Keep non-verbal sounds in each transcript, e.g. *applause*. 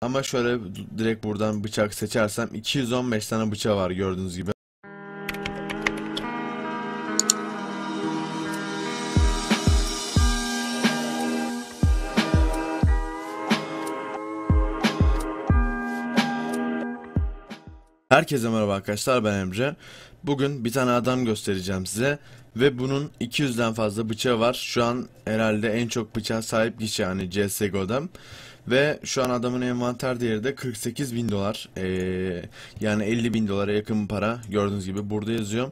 Ama şöyle direkt buradan bıçak seçersem 215 tane bıçağı var gördüğünüz gibi. Herkese merhaba arkadaşlar ben Emre. Bugün bir tane adam göstereceğim size ve bunun 200'den fazla bıçağı var. Şu an herhalde en çok bıçağa sahip kişi yani CSGO'dan. Ve şu an adamın envanter değeri de 48 bin dolar. Ee, yani 50 bin dolara yakın para. Gördüğünüz gibi burada yazıyor.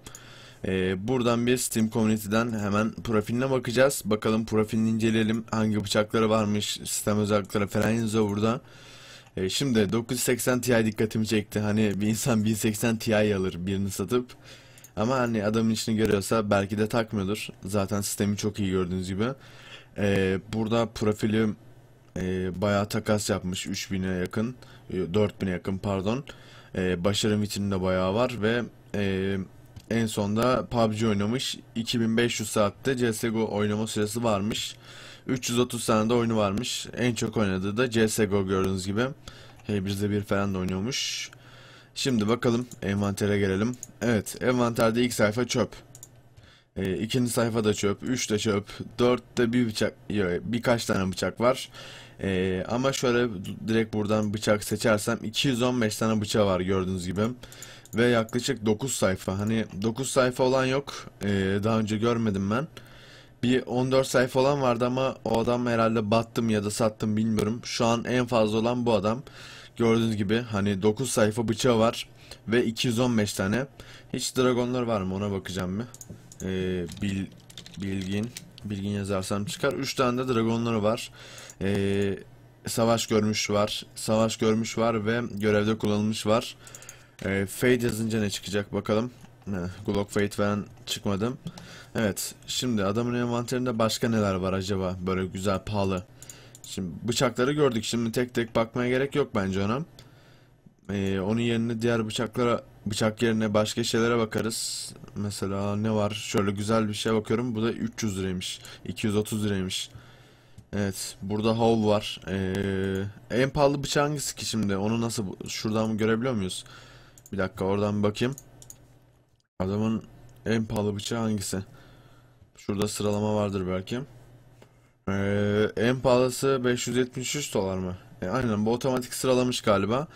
Ee, buradan bir Steam Community'den hemen profiline bakacağız. Bakalım profilini inceleyelim. Hangi bıçakları varmış. Sistem özellikleri falan yazıyor burada. Ee, şimdi 980 Ti dikkatimi çekti. Hani bir insan 1080 Ti alır birini satıp. Ama hani adamın içini görüyorsa belki de takmıyordur. Zaten sistemi çok iyi gördüğünüz gibi. Ee, burada profilim e, bayağı takas yapmış 3000'e yakın, e, 4000'e yakın pardon. E, ee, başarım içinde bayağı var ve e, en son da PUBG oynamış. 2500 saatte CSGO oynama süresi varmış. 330 tane de oyunu varmış. En çok oynadığı da CSGO gördüğünüz gibi. Hey bizde bir falan da oynuyormuş. Şimdi bakalım envantere gelelim. Evet envanterde ilk sayfa çöp. E, ikinci sayfada çöp, üçte çöp, dörtte bir bıçak, yok, birkaç tane bıçak var. E, ama şöyle direkt buradan bıçak seçersem 215 tane bıçağı var gördüğünüz gibi. Ve yaklaşık 9 sayfa. Hani 9 sayfa olan yok. E, daha önce görmedim ben. Bir 14 sayfa olan vardı ama o adam herhalde battım ya da sattım bilmiyorum. Şu an en fazla olan bu adam. Gördüğünüz gibi hani 9 sayfa bıçağı var ve 215 tane. Hiç dragonlar var mı ona bakacağım bir e, bil, bilgin bilgin yazarsam çıkar. 3 tane de dragonları var. E, savaş görmüş var. Savaş görmüş var ve görevde kullanılmış var. E, ee, Fade yazınca ne çıkacak bakalım. Heh, Glock Fate veren çıkmadım. Evet şimdi adamın envanterinde başka neler var acaba böyle güzel pahalı. Şimdi bıçakları gördük şimdi tek tek bakmaya gerek yok bence ona. Ee, onun yerine diğer bıçaklara bıçak yerine başka şeylere bakarız. Mesela ne var? Şöyle güzel bir şey bakıyorum. Bu da 300 liraymış. 230 liraymış. Evet. Burada haul var. Ee, en pahalı bıçak hangisi ki şimdi? Onu nasıl şuradan mı görebiliyor muyuz? Bir dakika oradan bakayım. Adamın en pahalı bıçağı hangisi? Şurada sıralama vardır belki. Ee, en pahalısı 573 dolar mı? E, aynen bu otomatik sıralamış galiba.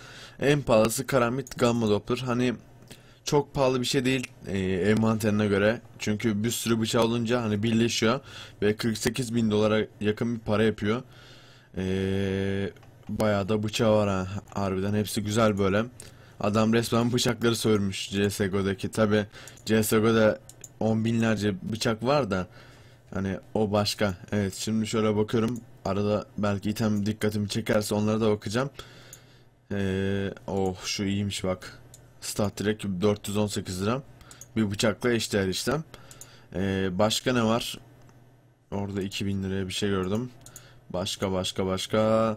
En pahalısı Karamit Gamma Doppler. Hani çok pahalı bir şey değil e, envanterine göre. Çünkü bir sürü bıçağı olunca hani birleşiyor ve 48 bin dolara yakın bir para yapıyor. E, bayağı da bıçağı var ha, harbiden hepsi güzel böyle. Adam resmen bıçakları sövmüş CSGO'daki. Tabi CSGO'da on binlerce bıçak var da hani o başka. Evet şimdi şöyle bakıyorum. Arada belki item dikkatimi çekerse onlara da bakacağım. Ee, oh şu iyiymiş bak. Stat direkt 418 lira. Bir bıçakla eşdeğer işlem. Ee, başka ne var? Orada 2000 liraya bir şey gördüm. Başka başka başka.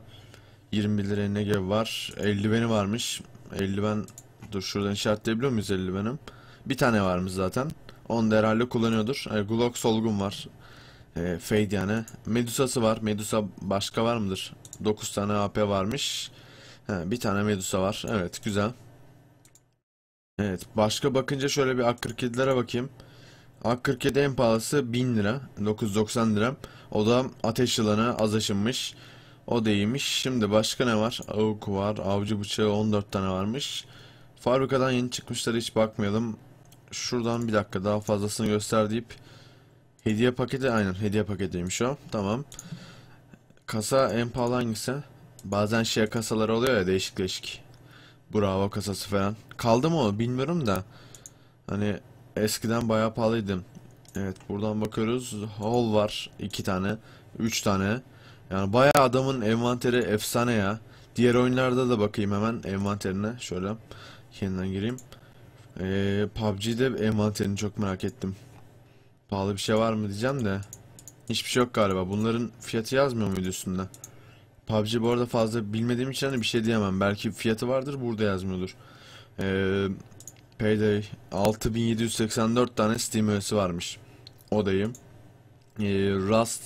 21 liraya ne gibi var? 50 beni varmış. 50 ben dur şuradan işaretleyebiliyor muyuz 50 benim? Bir tane varmış zaten. Onu da herhalde kullanıyordur. E, Glock solgun var. E, fade yani. Medusa'sı var. Medusa başka var mıdır? 9 tane AP varmış. He, bir tane Medusa var. Evet güzel. Evet. Başka bakınca şöyle bir AK-47'lere bakayım. AK-47 en pahalısı 1000 lira. 990 lira. O da ateş yılanı az aşınmış. O değilmiş. Şimdi başka ne var? Avuk var. Avcı bıçağı 14 tane varmış. Fabrikadan yeni çıkmışlar hiç bakmayalım. Şuradan bir dakika daha fazlasını göster deyip hediye paketi aynen hediye paketiymiş o. Tamam. Kasa en pahalı hangisi? Bazen şey kasalar oluyor ya değişik değişik. Bravo kasası falan. Kaldı mı o bilmiyorum da. Hani eskiden bayağı pahalıydım. Evet buradan bakıyoruz. Hall var. iki tane. Üç tane. Yani bayağı adamın envanteri efsane ya. Diğer oyunlarda da bakayım hemen envanterine. Şöyle yeniden gireyim. Ee, PUBG'de envanterini çok merak ettim. Pahalı bir şey var mı diyeceğim de. Hiçbir şey yok galiba. Bunların fiyatı yazmıyor muydu üstünde? PUBG bu arada fazla bilmediğim için hani bir şey diyemem. Belki fiyatı vardır burada yazmıyordur. Ee, Payday 6784 tane Steam üyesi varmış. Odayım. Ee, Rust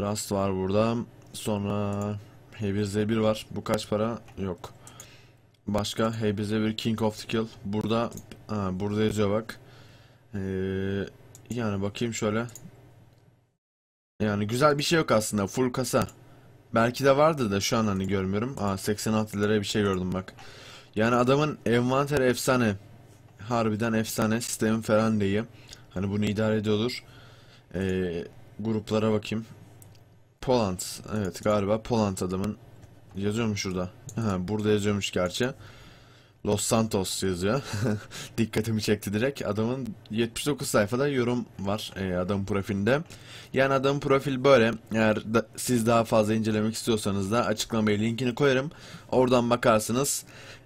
Rust var burada. Sonra h z 1 var. Bu kaç para? Yok. Başka h z 1 King of the Kill. Burada ha, burada yazıyor bak. Ee, yani bakayım şöyle. Yani güzel bir şey yok aslında. Full kasa. Belki de vardı da şu an hani görmüyorum. Aa 86 liraya bir şey gördüm bak. Yani adamın envanter efsane. Harbiden efsane. Sistemin falan değil. Hani bunu idare ediyordur. Ee, gruplara bakayım. Poland. Evet galiba Poland adamın. Yazıyor mu şurada? Ha, burada yazıyormuş gerçi. Los Santos yazıyor. *laughs* Dikkatimi çekti direkt. Adamın 79 sayfada yorum var e, adamın profilinde. Yani adamın profil böyle. Eğer da, siz daha fazla incelemek istiyorsanız da açıklamaya linkini koyarım. Oradan bakarsınız.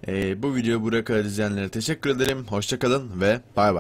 E, bu videoyu buraya kadar izleyenlere teşekkür ederim. Hoşçakalın ve bay bay.